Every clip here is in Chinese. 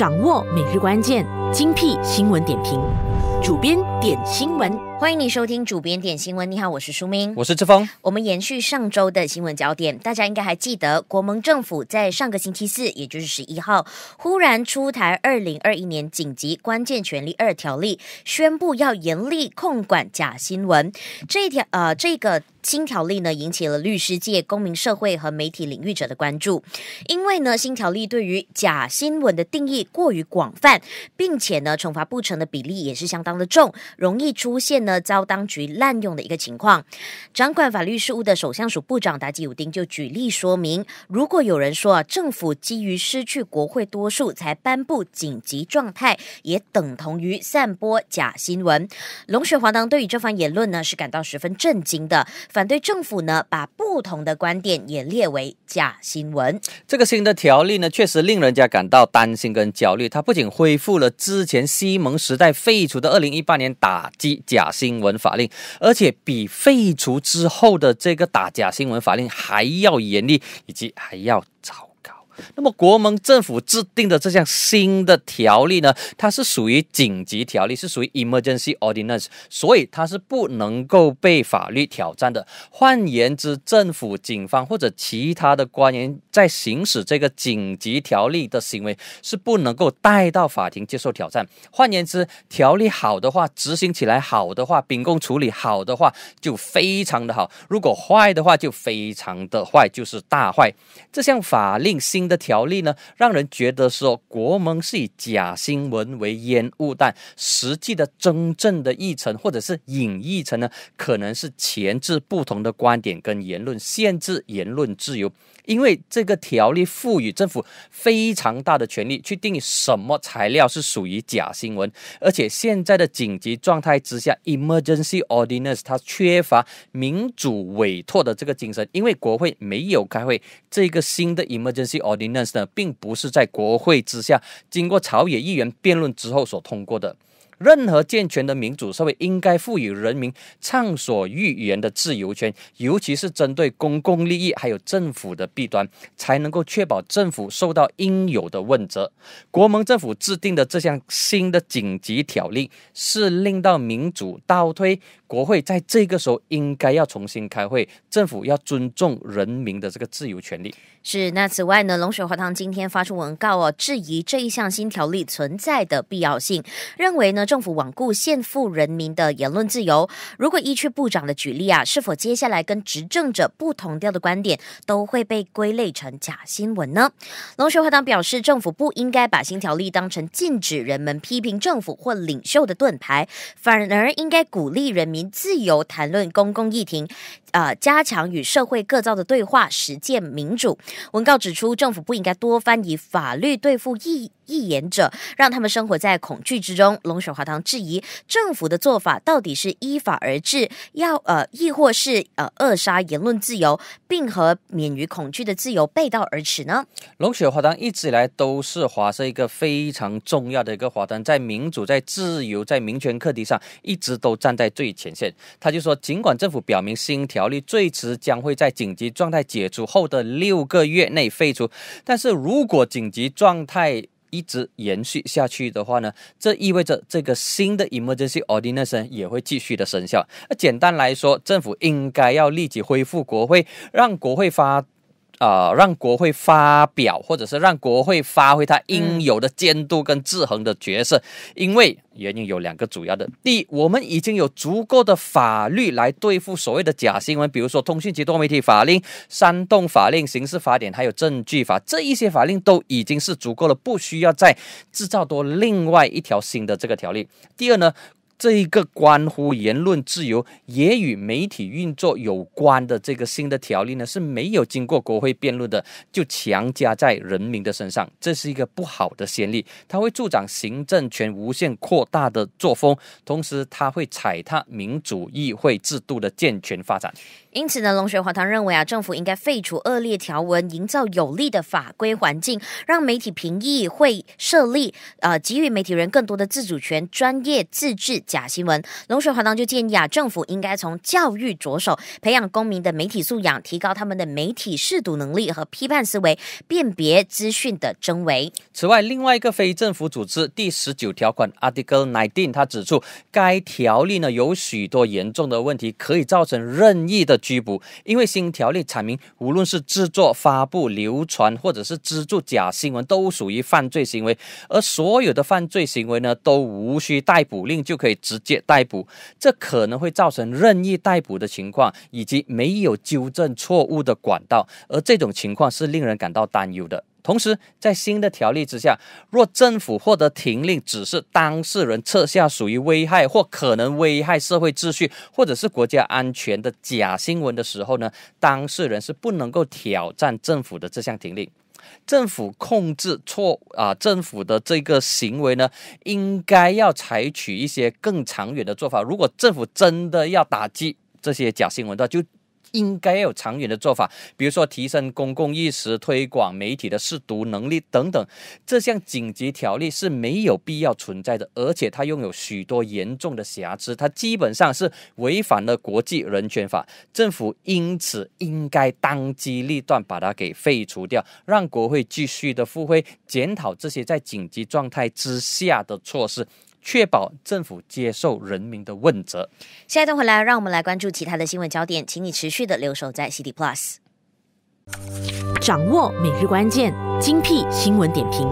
掌握每日关键精辟新闻点评，主编点新闻，欢迎你收听主编点新闻。你好，我是淑明，我是志峰。我们延续上周的新闻焦点，大家应该还记得，国盟政府在上个星期四，也就是十一号，忽然出台《二零二一年紧急关键权力二条例》，宣布要严厉控管假新闻。这条呃，这个。新条例呢引起了律师界、公民社会和媒体领域者的关注，因为呢新条例对于假新闻的定义过于广泛，并且呢惩罚不成的比例也是相当的重，容易出现呢遭当局滥用的一个情况。掌管法律事务的首相署部长达吉武丁就举例说明，如果有人说啊政府基于失去国会多数才颁布紧急状态，也等同于散播假新闻。龙血华当对于这番言论呢是感到十分震惊的。反对政府呢，把不同的观点也列为假新闻。这个新的条例呢，确实令人家感到担心跟焦虑。它不仅恢复了之前西蒙时代废除的二零一八年打击假新闻法令，而且比废除之后的这个打假新闻法令还要严厉，以及还要早。那么，国盟政府制定的这项新的条例呢？它是属于紧急条例，是属于 emergency ordinance，所以它是不能够被法律挑战的。换言之，政府、警方或者其他的官员在行使这个紧急条例的行为是不能够带到法庭接受挑战。换言之，条例好的话，执行起来好的话，秉公处理好的话，就非常的好；如果坏的话，就非常的坏，就是大坏。这项法令新。的条例呢，让人觉得说国盟是以假新闻为烟雾弹，实际的真正的议程或者是隐议程呢，可能是前置不同的观点跟言论，限制言论自由。因为这个条例赋予政府非常大的权力，去定义什么材料是属于假新闻，而且现在的紧急状态之下，emergency ordinance 它缺乏民主委托的这个精神，因为国会没有开会，这个新的 emergency ordinance 呢，并不是在国会之下经过朝野议员辩论之后所通过的。任何健全的民主社会应该赋予人民畅所欲言的自由权，尤其是针对公共利益还有政府的弊端，才能够确保政府受到应有的问责。国盟政府制定的这项新的紧急条例，是令到民主倒退。国会在这个时候应该要重新开会，政府要尊重人民的这个自由权利。是，那此外呢，龙水花堂今天发出文告哦，质疑这一项新条例存在的必要性，认为呢政府罔顾现富人民的言论自由。如果依据部长的举例啊，是否接下来跟执政者不同调的观点都会被归类成假新闻呢？龙水花堂表示，政府不应该把新条例当成禁止人们批评政府或领袖的盾牌，反而应该鼓励人民。自由谈论公共议题，呃，加强与社会各造的对话，实践民主。文告指出，政府不应该多番以法律对付异。异言者让他们生活在恐惧之中。龙雪华堂质疑政府的做法到底是依法而治，要呃，亦或是呃扼杀言论自由，并和免于恐惧的自由背道而驰呢？龙雪华堂一直以来都是华社一个非常重要的一个华堂，在民主、在自由、在民权课题上一直都站在最前线。他就说，尽管政府表明新条例最迟将会在紧急状态解除后的六个月内废除，但是如果紧急状态一直延续下去的话呢，这意味着这个新的 emergency ordinance 也会继续的生效。那简单来说，政府应该要立即恢复国会，让国会发。啊，让国会发表，或者是让国会发挥它应有的监督跟制衡的角色，因为原因有两个主要的：第一，我们已经有足够的法律来对付所谓的假新闻，比如说通讯及多媒体法令、煽动法令、刑事法典，还有证据法，这一些法令都已经是足够了，不需要再制造多另外一条新的这个条例。第二呢？这一个关乎言论自由，也与媒体运作有关的这个新的条例呢，是没有经过国会辩论的，就强加在人民的身上，这是一个不好的先例，它会助长行政权无限扩大的作风，同时它会踩踏民主议会制度的健全发展。因此呢，龙学华堂认为啊，政府应该废除恶劣条文，营造有利的法规环境，让媒体评议会设立，呃，给予媒体人更多的自主权、专业自治。假新闻，龙学华堂就建议啊，政府应该从教育着手，培养公民的媒体素养，提高他们的媒体试读能力和批判思维，辨别资讯的真伪。此外，另外一个非政府组织第十九条款 （Article Nineteen） 他指出，该条例呢有许多严重的问题，可以造成任意的。拘捕，因为新条例阐明，无论是制作、发布、流传，或者是资助假新闻，都属于犯罪行为。而所有的犯罪行为呢，都无需逮捕令就可以直接逮捕，这可能会造成任意逮捕的情况，以及没有纠正错误的管道。而这种情况是令人感到担忧的。同时，在新的条例之下，若政府获得停令，只是当事人撤下属于危害或可能危害社会秩序，或者是国家安全的假新闻的时候呢，当事人是不能够挑战政府的这项停令。政府控制错啊，政府的这个行为呢，应该要采取一些更长远的做法。如果政府真的要打击这些假新闻的，话，就应该要有长远的做法，比如说提升公共意识、推广媒体的试读能力等等。这项紧急条例是没有必要存在的，而且它拥有许多严重的瑕疵，它基本上是违反了国际人权法。政府因此应该当机立断把它给废除掉，让国会继续的复会检讨这些在紧急状态之下的措施。确保政府接受人民的问责。下一段回来，让我们来关注其他的新闻焦点。请你持续的留守在 C D Plus，掌握每日关键精辟新闻点评，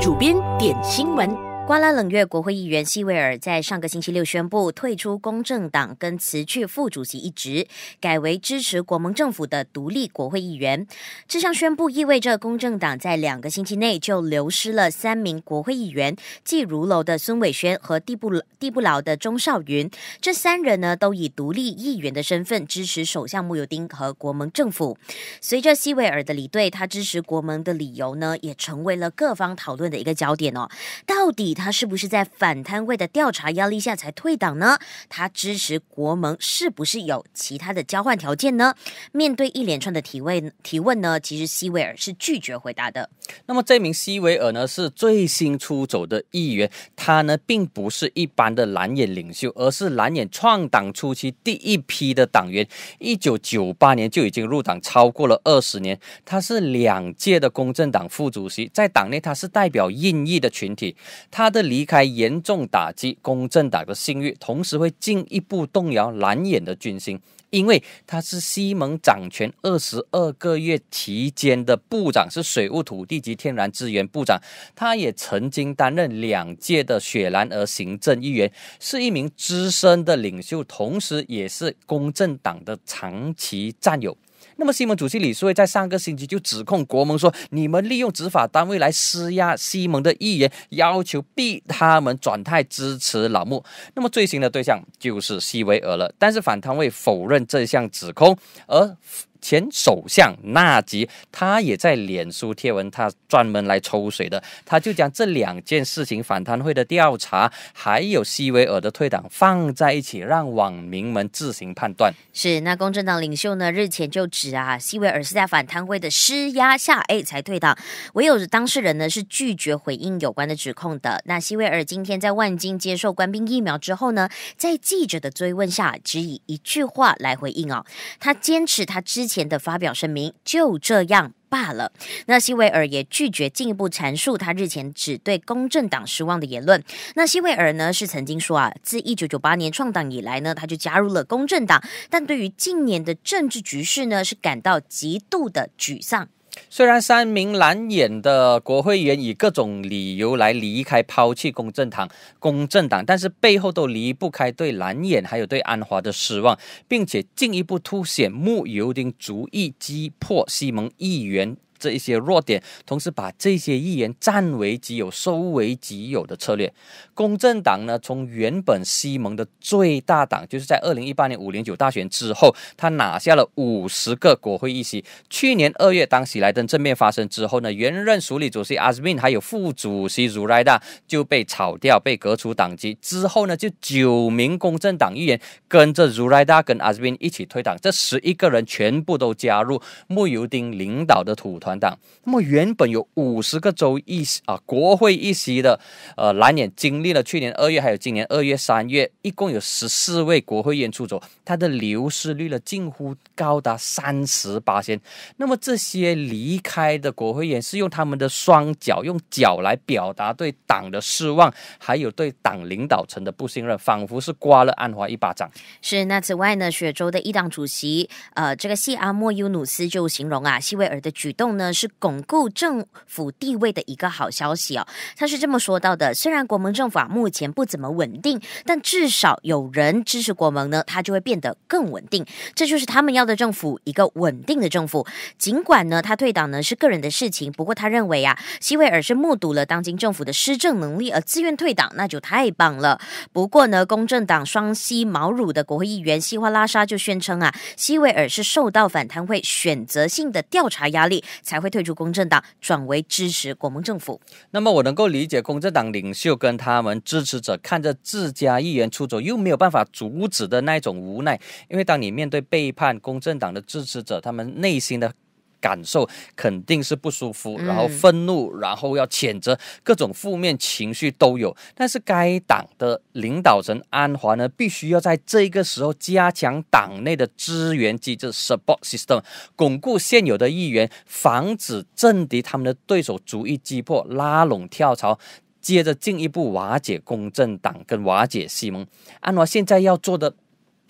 主编点新闻。瓜拉冷月国会议员希维尔在上个星期六宣布退出公正党，跟辞去副主席一职，改为支持国盟政府的独立国会议员。这项宣布意味着公正党在两个星期内就流失了三名国会议员，即如楼的孙伟轩和地不地不牢的钟少云。这三人呢，都以独立议员的身份支持首相穆尤丁和国盟政府。随着希维尔的离队，他支持国盟的理由呢，也成为了各方讨论的一个焦点哦。到底？他是不是在反贪污的调查压力下才退党呢？他支持国盟是不是有其他的交换条件呢？面对一连串的提问，提问呢，其实西维尔是拒绝回答的。那么这名西维尔呢，是最新出走的议员，他呢，并不是一般的蓝眼领袖，而是蓝眼创党初期第一批的党员，一九九八年就已经入党，超过了二十年。他是两届的公正党副主席，在党内他是代表印裔的群体。他。他的离开严重打击公正党的信誉，同时会进一步动摇蓝眼的军心，因为他是西蒙掌权二十二个月期间的部长，是水务、土地及天然资源部长。他也曾经担任两届的雪兰莪行政议员，是一名资深的领袖，同时也是公正党的长期战友。那么，西蒙主席李世会在上个星期就指控国盟说，你们利用执法单位来施压西蒙的议员，要求逼他们转态支持老穆。那么，最新的对象就是西维尔了。但是，反贪会否认这项指控，而。前首相纳吉他也在脸书贴文，他专门来抽水的。他就将这两件事情，反贪会的调查还有希维尔的退党放在一起，让网民们自行判断。是那公正党领袖呢？日前就指啊，希维尔是在反贪会的施压下，哎才退党。唯有当事人呢是拒绝回应有关的指控的。那希维尔今天在万金接受官兵疫苗之后呢，在记者的追问下，只以一句话来回应哦。他坚持他之。前的发表声明就这样罢了。那西维尔也拒绝进一步阐述他日前只对公正党失望的言论。那西维尔呢是曾经说啊，自一九九八年创党以来呢，他就加入了公正党，但对于近年的政治局势呢，是感到极度的沮丧。虽然三名蓝眼的国会议员以各种理由来离开、抛弃公正党、公正党，但是背后都离不开对蓝眼还有对安华的失望，并且进一步凸显穆尤丁逐一击破西蒙议员。这一些弱点，同时把这些议员占为己有、收为己有的策略。公正党呢，从原本西盟的最大党，就是在二零一八年五零九大选之后，他拿下了五十个国会议席。去年二月，当喜来登政变发生之后呢，原任署理主席阿斯宾还有副主席如来达就被炒掉、被革除党籍。之后呢，就九名公正党议员跟着如来达跟阿斯宾一起退党，这十一个人全部都加入穆尤丁领导的土团。完党，那么原本有五十个州议席啊，国会议席的，呃，蓝眼经历了去年二月，还有今年二月、三月，一共有十四位国会议员出走，他的流失率呢，近乎高达三十八千。那么这些离开的国会议员是用他们的双脚，用脚来表达对党的失望，还有对党领导层的不信任，仿佛是刮了安华一巴掌。是那此外呢，雪州的一党主席，呃，这个谢阿莫尤努斯就形容啊，希维尔的举动。呢，是巩固政府地位的一个好消息哦。他是这么说到的：，虽然国盟政府啊目前不怎么稳定，但至少有人支持国盟呢，他就会变得更稳定。这就是他们要的政府，一个稳定的政府。尽管呢，他退党呢是个人的事情，不过他认为啊，西维尔是目睹了当今政府的施政能力而自愿退党，那就太棒了。不过呢，公正党双膝毛乳的国会议员西花拉沙就宣称啊，西维尔是受到反贪会选择性的调查压力。才会退出公正党，转为支持国民政府。那么我能够理解公正党领袖跟他们支持者看着自家议员出走，又没有办法阻止的那种无奈。因为当你面对背叛公正党的支持者，他们内心的。感受肯定是不舒服，然后愤怒，然后要谴责，各种负面情绪都有。但是该党的领导人安华呢，必须要在这个时候加强党内的支援机制 （support system），巩固现有的议员，防止政敌他们的对手逐一击破、拉拢跳槽，接着进一步瓦解公正党跟瓦解西盟。安华现在要做的。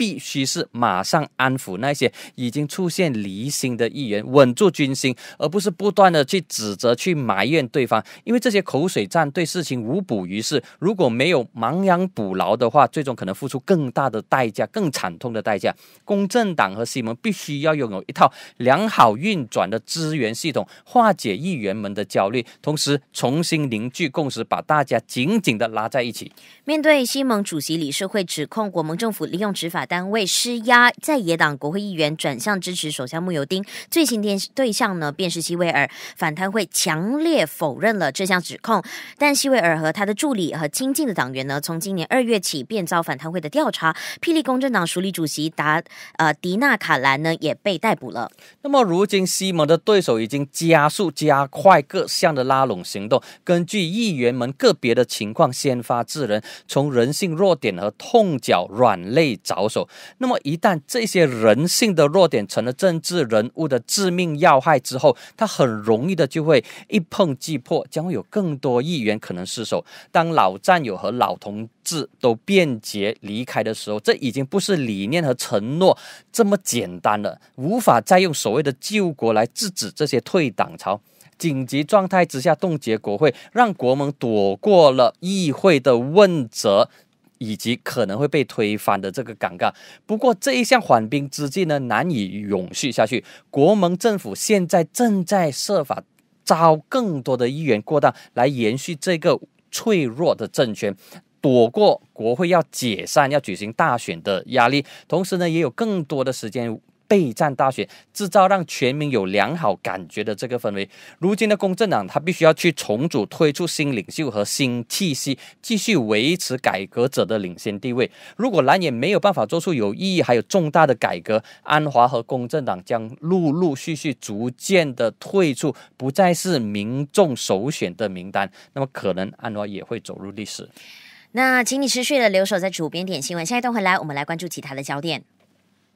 必须是马上安抚那些已经出现离心的议员，稳住军心，而不是不断的去指责、去埋怨对方，因为这些口水战对事情无补于事。如果没有亡羊补牢的话，最终可能付出更大的代价、更惨痛的代价。公正党和西蒙必须要拥有一套良好运转的资源系统，化解议员们的焦虑，同时重新凝聚共识，把大家紧紧的拉在一起。面对西蒙主席理事会指控国盟政府利用执法。单位施压，在野党国会议员转向支持首相穆尤丁，最新电对象呢便是西维尔，反贪会强烈否认了这项指控。但西维尔和他的助理和亲近的党员呢，从今年二月起便遭反贪会的调查。霹雳公正党署理主席达呃迪纳卡兰呢也被逮捕了。那么如今西蒙的对手已经加速加快各项的拉拢行动，根据议员们个别的情况先发制人，从人性弱点和痛脚软肋着手。那么，一旦这些人性的弱点成了政治人物的致命要害之后，他很容易的就会一碰即破，将会有更多议员可能失手。当老战友和老同志都便捷离开的时候，这已经不是理念和承诺这么简单了，无法再用所谓的救国来制止这些退党潮。紧急状态之下冻结国会，让国盟躲过了议会的问责。以及可能会被推翻的这个尴尬。不过这一项缓兵之计呢，难以永续下去。国盟政府现在正在设法招更多的议员过当，来延续这个脆弱的政权，躲过国会要解散、要举行大选的压力。同时呢，也有更多的时间。备战大选，制造让全民有良好感觉的这个氛围。如今的公正党，他必须要去重组、推出新领袖和新气息，继续维持改革者的领先地位。如果蓝野没有办法做出有意义还有重大的改革，安华和公正党将陆陆续续逐渐的退出，不再是民众首选的名单。那么，可能安华也会走入历史。那，请你持续的留守在主编点新闻，下一段回来，我们来关注其他的焦点。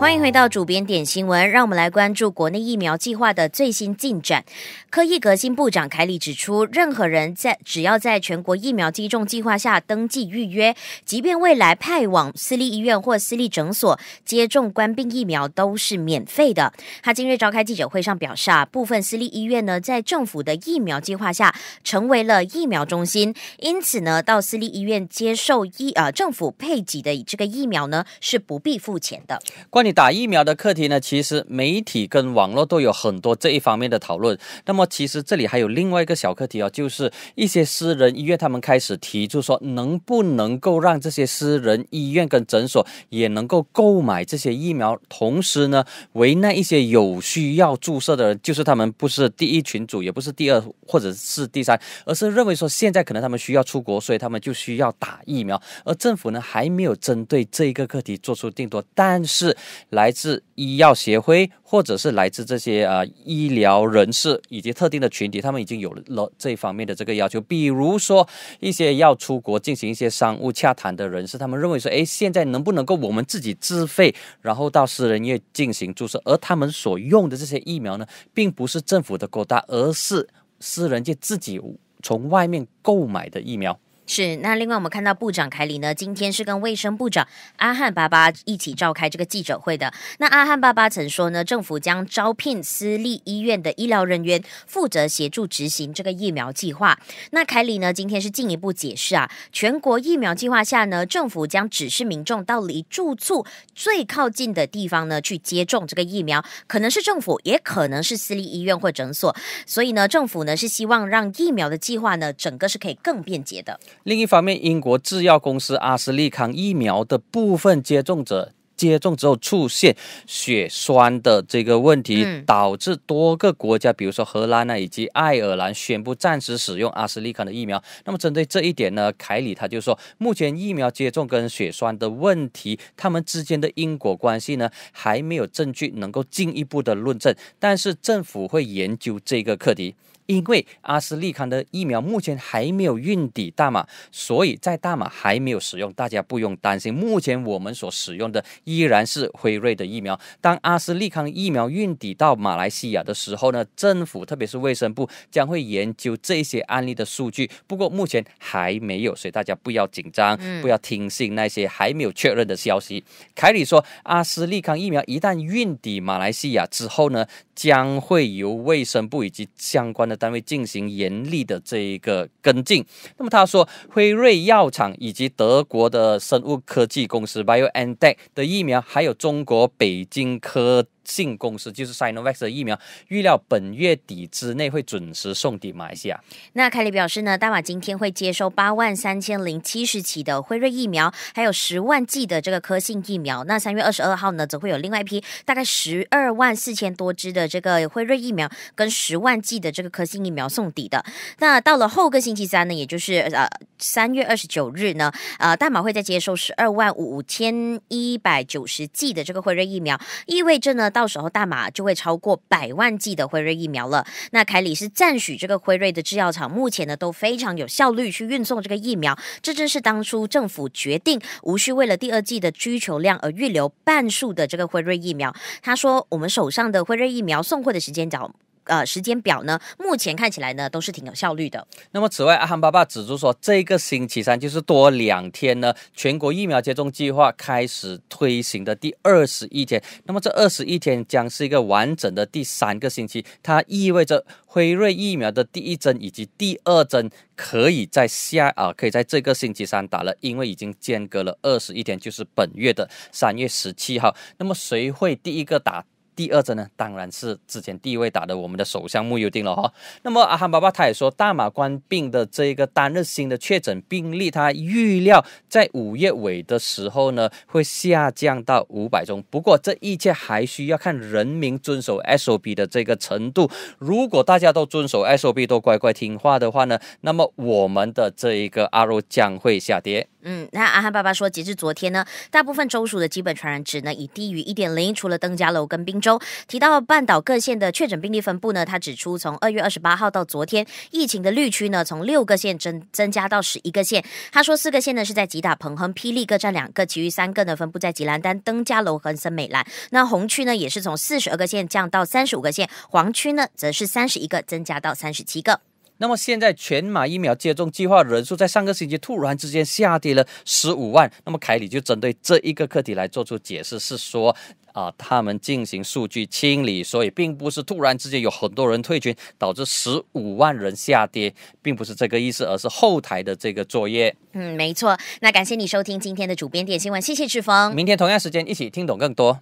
欢迎回到主编点新闻，让我们来关注国内疫苗计划的最新进展。科技革新部长凯里指出，任何人在只要在全国疫苗接种计划下登记预约，即便未来派往私立医院或私立诊所接种冠病疫苗都是免费的。他今日召开记者会上表示，啊，部分私立医院呢在政府的疫苗计划下成为了疫苗中心，因此呢到私立医院接受医呃政府配给的这个疫苗呢是不必付钱的。关。打疫苗的课题呢，其实媒体跟网络都有很多这一方面的讨论。那么，其实这里还有另外一个小课题啊，就是一些私人医院他们开始提出说，能不能够让这些私人医院跟诊所也能够购买这些疫苗，同时呢，为那一些有需要注射的人，就是他们不是第一群组，也不是第二或者是第三，而是认为说现在可能他们需要出国，所以他们就需要打疫苗。而政府呢，还没有针对这一个课题做出定夺，但是。来自医药协会，或者是来自这些呃医疗人士以及特定的群体，他们已经有了这一方面的这个要求。比如说，一些要出国进行一些商务洽谈的人士，他们认为说，哎，现在能不能够我们自己自费，然后到私人院进行注射？而他们所用的这些疫苗呢，并不是政府的购搭，而是私人界自己从外面购买的疫苗。是，那另外我们看到部长凯里呢，今天是跟卫生部长阿汉巴巴一起召开这个记者会的。那阿汉巴巴曾说呢，政府将招聘私立医院的医疗人员，负责协助执行这个疫苗计划。那凯里呢，今天是进一步解释啊，全国疫苗计划下呢，政府将指示民众到离住处最靠近的地方呢，去接种这个疫苗，可能是政府，也可能是私立医院或诊所。所以呢，政府呢是希望让疫苗的计划呢，整个是可以更便捷的。另一方面，英国制药公司阿斯利康疫苗的部分接种者接种之后出现血栓的这个问题，导致多个国家，比如说荷兰呢以及爱尔兰宣布暂时使用阿斯利康的疫苗。那么针对这一点呢，凯里他就说，目前疫苗接种跟血栓的问题，他们之间的因果关系呢，还没有证据能够进一步的论证，但是政府会研究这个课题。因为阿斯利康的疫苗目前还没有运抵大马，所以在大马还没有使用，大家不用担心。目前我们所使用的依然是辉瑞的疫苗。当阿斯利康疫苗运抵到马来西亚的时候呢，政府特别是卫生部将会研究这些案例的数据。不过目前还没有，所以大家不要紧张，不要听信那些还没有确认的消息。凯里说，阿斯利康疫苗一旦运抵马来西亚之后呢，将会由卫生部以及相关的。单位进行严厉的这一个跟进。那么他说，辉瑞药厂以及德国的生物科技公司 BioNTech 的疫苗，还有中国北京科。信公司就是 Sinovac 的疫苗，预料本月底之内会准时送抵马来西亚。那凯里表示呢，大马今天会接收八万三千零七十起的辉瑞疫苗，还有十万剂的这个科兴疫苗。那三月二十二号呢，则会有另外一批大概十二万四千多支的这个辉瑞疫苗跟十万剂的这个科兴疫苗送抵的。那到了后个星期三呢，也就是呃三月二十九日呢，呃大马会再接收十二万五千一百九十剂的这个辉瑞疫苗，意味着呢。到时候大马就会超过百万剂的辉瑞疫苗了。那凯里是赞许这个辉瑞的制药厂目前呢都非常有效率去运送这个疫苗，这正是当初政府决定无需为了第二季的需求量而预留半数的这个辉瑞疫苗。他说，我们手上的辉瑞疫苗送货的时间早。呃，时间表呢，目前看起来呢都是挺有效率的。那么，此外，阿汉爸爸指出说，这个星期三就是多两天呢，全国疫苗接种计划开始推行的第二十一天。那么，这二十一天将是一个完整的第三个星期，它意味着辉瑞疫苗的第一针以及第二针可以在下啊，可以在这个星期三打了，因为已经间隔了二十一天，就是本月的三月十七号。那么，谁会第一个打？第二针呢，当然是之前第一位打的我们的首相穆尤丁了哈。那么阿汉爸爸他也说，大马冠病的这一个单日新的确诊病例，他预料在五月尾的时候呢，会下降到五百宗。不过这一切还需要看人民遵守 SOP 的这个程度。如果大家都遵守 SOP，都乖乖听话的话呢，那么我们的这一个 R 将会下跌。嗯，那阿汉爸爸说，截至昨天呢，大部分州属的基本传染值呢已低于一点零，除了登加楼跟宾州。提到半岛各县的确诊病例分布呢，他指出，从二月二十八号到昨天，疫情的绿区呢从六个县增增加到十一个县。他说，四个县呢是在吉打、彭亨、霹雳各占两个，其余三个呢分布在吉兰丹、登加楼和森美兰。那红区呢也是从四十二个县降到三十五个县，黄区呢则是三十一个增加到三十七个。那么现在全马疫苗接种计划人数在上个星期突然之间下跌了十五万，那么凯里就针对这一个课题来做出解释，是说啊他们进行数据清理，所以并不是突然之间有很多人退群导致十五万人下跌，并不是这个意思，而是后台的这个作业。嗯，没错。那感谢你收听今天的主编点新闻，谢谢志峰。明天同样时间一起听懂更多，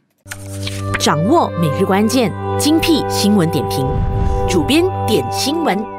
掌握每日关键精辟新闻点评，主编点新闻。